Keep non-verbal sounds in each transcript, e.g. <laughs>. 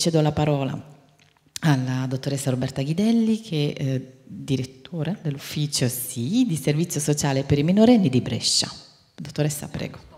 cedo la parola alla dottoressa Roberta Ghidelli che è eh, direttora dell'ufficio SI di servizio sociale per i minorenni di Brescia. Dottoressa, prego.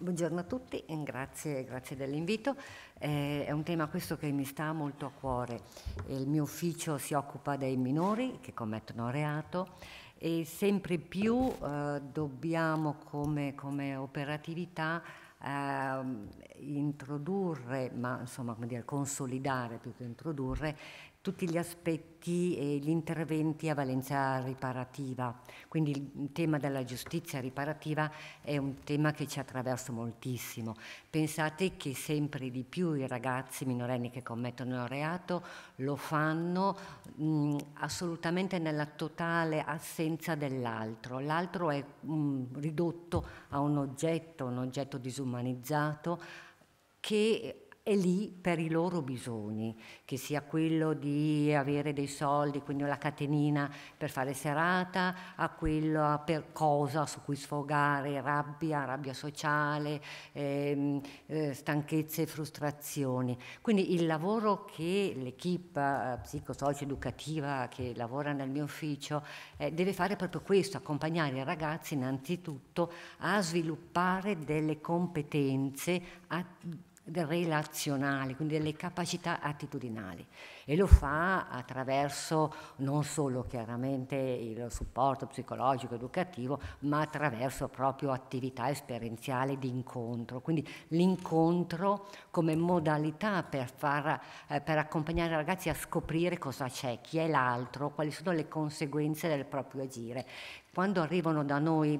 Buongiorno a tutti, grazie, grazie dell'invito. Eh, è un tema questo che mi sta molto a cuore. Il mio ufficio si occupa dei minori che commettono reato e sempre più eh, dobbiamo come, come operatività eh, introdurre, ma insomma come dire, consolidare più che introdurre, tutti gli aspetti e gli interventi a valenza riparativa. Quindi il tema della giustizia riparativa è un tema che ci attraversa moltissimo. Pensate che sempre di più i ragazzi minorenni che commettono il reato lo fanno mh, assolutamente nella totale assenza dell'altro. L'altro è mh, ridotto a un oggetto, un oggetto disumano umanizzato che è lì per i loro bisogni, che sia quello di avere dei soldi, quindi la catenina per fare serata, a quello per cosa su cui sfogare rabbia, rabbia sociale, ehm, eh, stanchezze e frustrazioni. Quindi il lavoro che l'equipe eh, psicosocio-educativa che lavora nel mio ufficio eh, deve fare è proprio questo, accompagnare i ragazzi innanzitutto a sviluppare delle competenze a, relazionali, quindi delle capacità attitudinali e lo fa attraverso non solo chiaramente il supporto psicologico educativo, ma attraverso proprio attività esperienziali di incontro, quindi l'incontro come modalità per, far, eh, per accompagnare i ragazzi a scoprire cosa c'è, chi è l'altro, quali sono le conseguenze del proprio agire. Quando arrivano da noi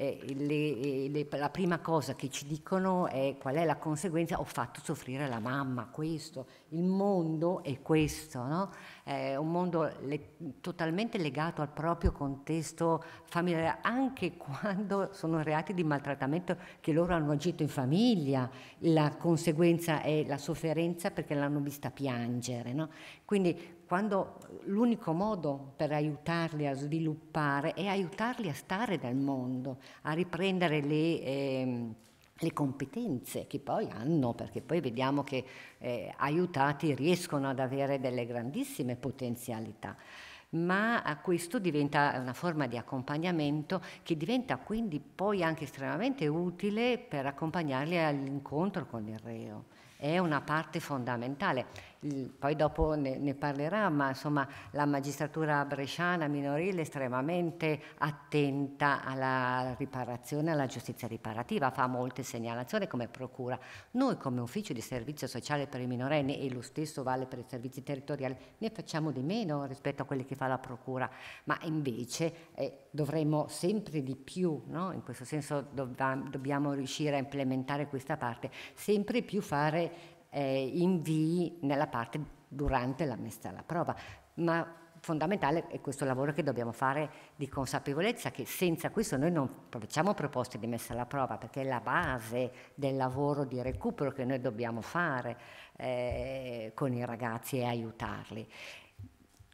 eh, le, eh, le, la prima cosa che ci dicono è qual è la conseguenza, ho fatto soffrire la mamma, questo, il mondo è questo, no? è un mondo le, totalmente legato al proprio contesto familiare, anche <laughs> quando sono reati di maltrattamento che loro hanno agito in famiglia, la conseguenza è la sofferenza perché l'hanno vista piangere. No? Quindi quando l'unico modo per aiutarli a sviluppare è aiutarli a stare nel mondo, a riprendere le... Eh, le competenze che poi hanno, perché poi vediamo che eh, aiutati riescono ad avere delle grandissime potenzialità, ma a eh, questo diventa una forma di accompagnamento che diventa quindi poi anche estremamente utile per accompagnarli all'incontro con il reo. È una parte fondamentale poi dopo ne, ne, parlerà, ma insomma la magistratura bresciana minorile è estremamente attenta alla riparazione, alla giustizia riparativa, fa molte segnalazioni come procura. Noi come ufficio di servizio sociale per i minorenni e lo stesso vale per i servizi territoriali, ne facciamo di meno rispetto a quelli che fa la procura, ma invece eh, dovremmo sempre di più, no? in questo senso dov dobbiamo riuscire a implementare questa parte, sempre più fare eh, invii nella parte durante la messa alla prova. Ma fondamentale è questo lavoro che dobbiamo fare di consapevolezza che senza questo noi non facciamo proposte di messa alla prova perché è la base del lavoro di recupero che noi dobbiamo fare eh, con i ragazzi e aiutarli.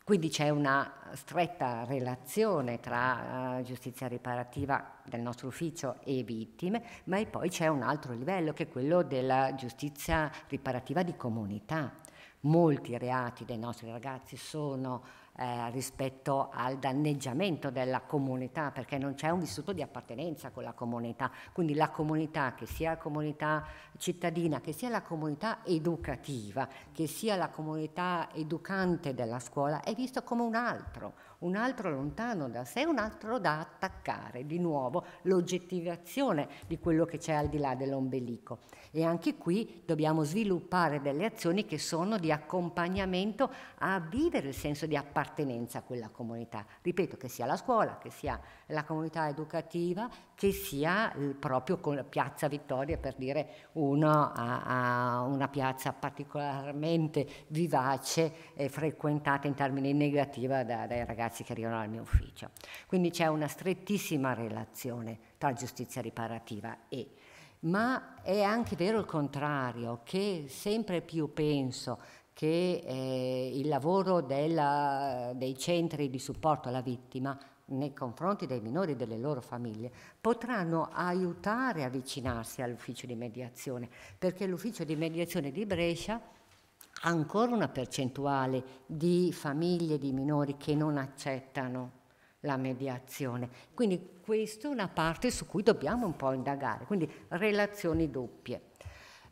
Quindi c'è una stretta relazione tra eh, giustizia riparativa del nostro ufficio e vittime, ma poi c'è un altro livello che è quello della giustizia riparativa di comunità. Molti reati dei nostri ragazzi sono eh, rispetto al danneggiamento della comunità, perché non c'è un vissuto di appartenenza con la comunità. Quindi la comunità, che sia la comunità cittadina, che sia la comunità educativa, che sia la comunità educante della scuola, è visto come un altro, un altro lontano da sé, un altro da attaccare, di nuovo l'oggettivazione di quello che c'è al di là dell'ombelico. E anche qui dobbiamo sviluppare delle azioni che sono di accompagnamento a vivere il senso di appartenenza appartenenza a quella comunità. Ripeto, che sia la scuola, che sia la comunità educativa, che sia proprio con la Piazza Vittoria, per dire uno a, a una piazza particolarmente vivace e frequentata in termini negativi da, dai ragazzi che arrivano al mio ufficio. Quindi c'è una strettissima relazione tra giustizia riparativa e ma è anche vero il contrario, che sempre più penso che eh, il lavoro della, dei centri di supporto alla vittima nei confronti dei minori e delle loro famiglie potranno aiutare a avvicinarsi all'ufficio di mediazione, perché l'ufficio di mediazione di Brescia ha ancora una percentuale di famiglie di minori che non accettano la mediazione. Quindi questa è una parte su cui dobbiamo un po' indagare, quindi relazioni doppie.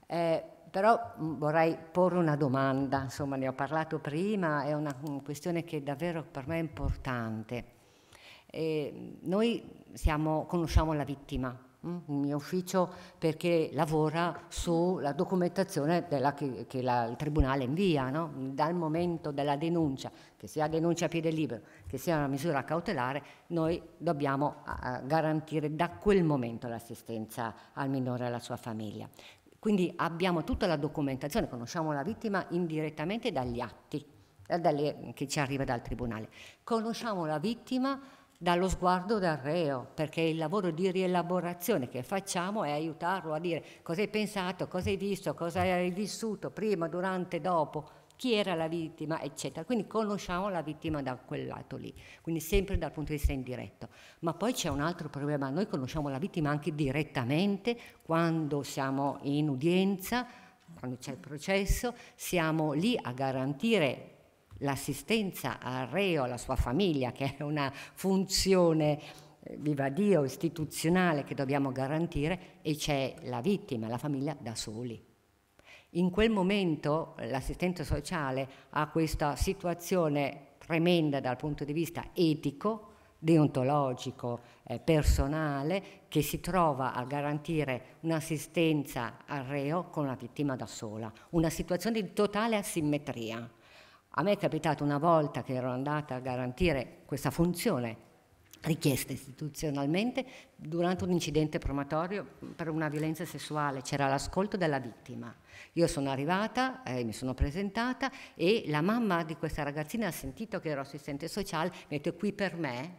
Eh, però mm, vorrei porre una domanda, insomma ne ho parlato prima, è una questione che davvero per me è importante. E eh, noi siamo, conosciamo la vittima, mm, il mio ufficio perché lavora sulla documentazione della, che, che la, il tribunale invia, no? dal momento della denuncia, che sia denuncia a piede libero, che sia una misura cautelare, noi dobbiamo eh, garantire da quel momento l'assistenza al minore e alla sua famiglia. Quindi abbiamo tutta la documentazione, conosciamo la vittima indirettamente dagli atti eh, dalle, che ci arriva dal tribunale. Conosciamo la vittima dallo sguardo del reo, perché il lavoro di rielaborazione che facciamo è aiutarlo a dire cosa hai pensato, cosa hai visto, cosa hai vissuto prima, durante, dopo chi era la vittima, eccetera. Quindi conosciamo la vittima da quel lato lì, quindi sempre dal punto di vista indiretto. Ma poi c'è un altro problema, noi conosciamo la vittima anche direttamente quando siamo in udienza, quando c'è il processo, siamo lì a garantire l'assistenza al reo, alla sua famiglia, che è una funzione eh, viva Dio, istituzionale che dobbiamo garantire e c'è la vittima, la famiglia da soli. In quel momento l'assistente sociale ha questa situazione tremenda dal punto di vista etico, deontologico, eh, personale, che si trova a garantire un'assistenza al reo con la vittima da sola, una situazione di totale assimmetria. A me è capitato una volta che ero andata a garantire questa funzione richiesta istituzionalmente durante un incidente promatorio per una violenza sessuale, c'era l'ascolto della vittima. Io sono arrivata, eh, mi sono presentata e la mamma di questa ragazzina ha sentito che ero assistente sociale, mi ha detto qui per me,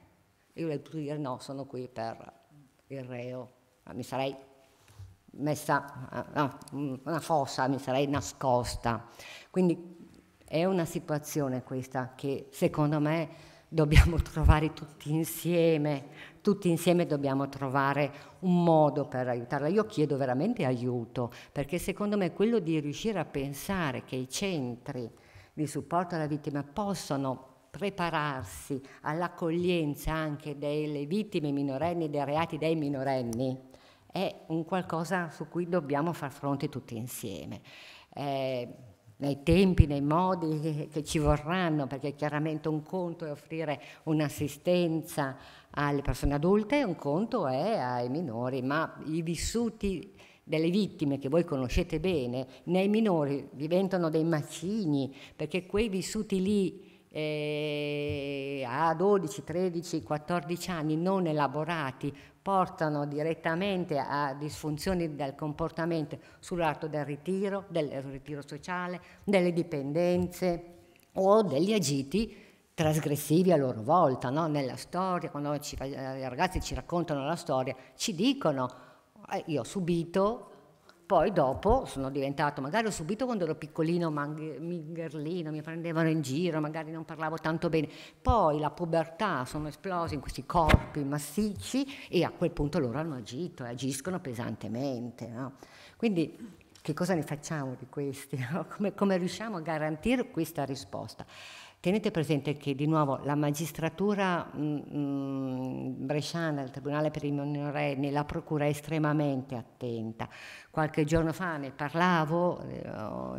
io le ho detto dire no, sono qui per il reo, ah, mi sarei messa no, ah, ah, mm, una fossa, mi sarei nascosta. Quindi è una situazione questa che secondo me dobbiamo trovare tutti insieme, tutti insieme dobbiamo trovare un modo per aiutarla. Io chiedo veramente aiuto, perché secondo me quello di riuscire a pensare che i centri di supporto alla vittima possono prepararsi all'accoglienza anche delle vittime minorenni, dei reati dei minorenni, è un qualcosa su cui dobbiamo far fronte tutti insieme. Eh, nei tempi, nei modi che, ci vorranno, perché chiaramente un conto è offrire un'assistenza alle persone adulte e un conto è ai minori, ma i vissuti delle vittime che voi conoscete bene, nei minori diventano dei macigni, perché quei vissuti lì eh, a 12, 13, 14 anni non elaborati portano direttamente a disfunzioni del comportamento sull'arto del ritiro, del ritiro sociale, delle dipendenze o degli agiti trasgressivi a loro volta, no? nella storia, quando ci, eh, i ragazzi ci raccontano la storia, ci dicono eh, io ho subito poi dopo sono diventato, magari ho subito quando ero piccolino, mingherlino, mi prendevano in giro, magari non parlavo tanto bene. Poi la pubertà sono esplosi in questi corpi massicci e a quel punto loro hanno agito e agiscono pesantemente. No? Quindi che cosa ne facciamo di questi? <laughs> No? Come, come riusciamo a garantire questa risposta? Tenete presente che di nuovo la magistratura mh, mm, mm, bresciana, il Tribunale per i minorenni, la Procura è estremamente attenta. Qualche giorno fa ne parlavo, eh,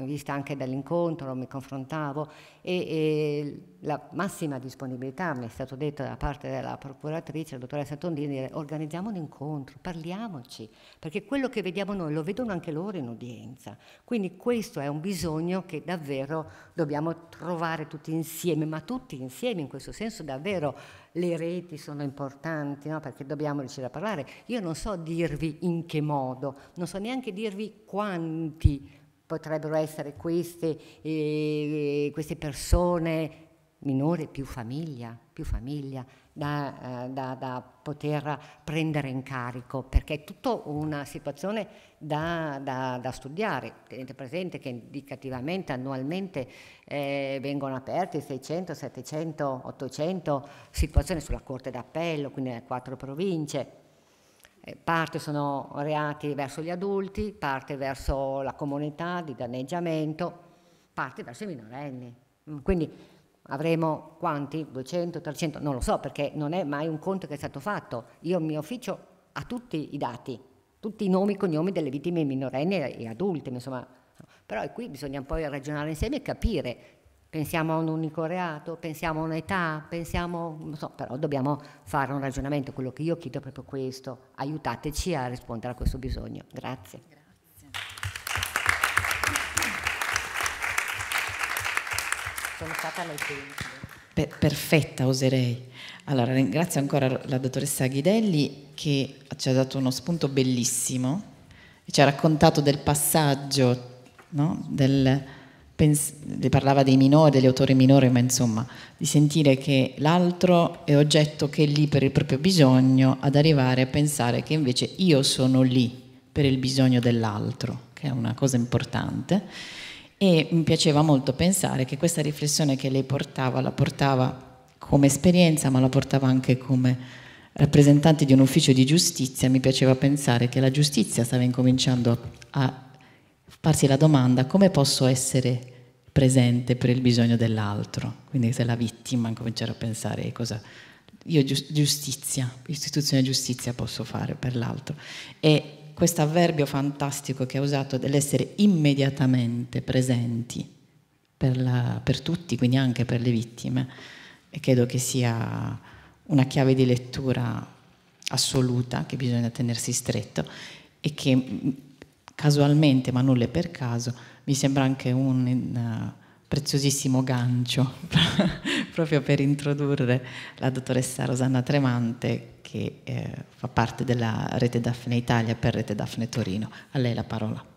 in vista anche dall'incontro, mi confrontavo e, e, la massima disponibilità, mi è stato detto da parte della procuratrice, la dottoressa Tondini, dire organizziamo un incontro, parliamoci, perché quello che vediamo noi lo vedono anche loro in udienza. Quindi questo è un bisogno che davvero dobbiamo trovare tutti insieme insieme, ma tutti insieme, in questo senso davvero le reti sono importanti, no? perché dobbiamo riuscire a parlare. Io non so dirvi in che modo, non so neanche dirvi quanti potrebbero essere queste, eh, queste persone minore più famiglia, più famiglia da, eh, da, da, poter prendere in carico, perché è tutta una situazione da, da studiare. Tenete presente che indicativamente annualmente eh, vengono aperte 600, 700, 800 situazioni sulla Corte d'Appello, quindi nelle quattro province. Eh, parte sono reati verso gli adulti, parte verso la comunità di danneggiamento, parte verso i minorenni. Mm, quindi avremo quanti? 200, 300? Non lo so perché non è mai un conto che è stato fatto. Io mi mio ufficio ha tutti i dati, tutti i nomi e cognomi delle vittime minorenne e adulte, insomma. Però qui bisogna poi ragionare insieme e capire. Pensiamo a un unico reato, pensiamo a un'età, pensiamo, non so, però dobbiamo fare un ragionamento. Quello che io chiedo è proprio questo. Aiutateci a rispondere a questo bisogno. Grazie. raccontata nei tempi. Pe perfetta, oserei. Allora, ringrazio ancora la dottoressa Ghidelli che ci ha dato uno spunto bellissimo, ci ha raccontato del passaggio, no? del, parlava dei minori, degli autori minori, ma insomma, di sentire che l'altro è oggetto che è lì per il proprio bisogno, ad arrivare a pensare che invece io sono lì per il bisogno dell'altro, che è una cosa importante e mi piaceva molto pensare che questa riflessione che lei portava, la portava come esperienza, ma la portava anche come rappresentante di un ufficio di giustizia, mi piaceva pensare che la giustizia stava incominciando a farsi la domanda come posso essere presente per il bisogno dell'altro, quindi se la vittima incominciare a pensare cosa io giustizia, istituzione giustizia posso fare per l'altro. E questo avverbio fantastico che ha usato dell'essere immediatamente presenti per, la, per tutti, quindi anche per le vittime, e credo che sia una chiave di lettura assoluta che bisogna tenersi stretto e che mm, casualmente, ma nulla per caso, mi sembra anche un preziosissimo gancio <laughs> proprio per introdurre la dottoressa Rosanna Tremante che eh, fa parte della rete Daphne Italia per rete Daphne Torino. A lei la parola.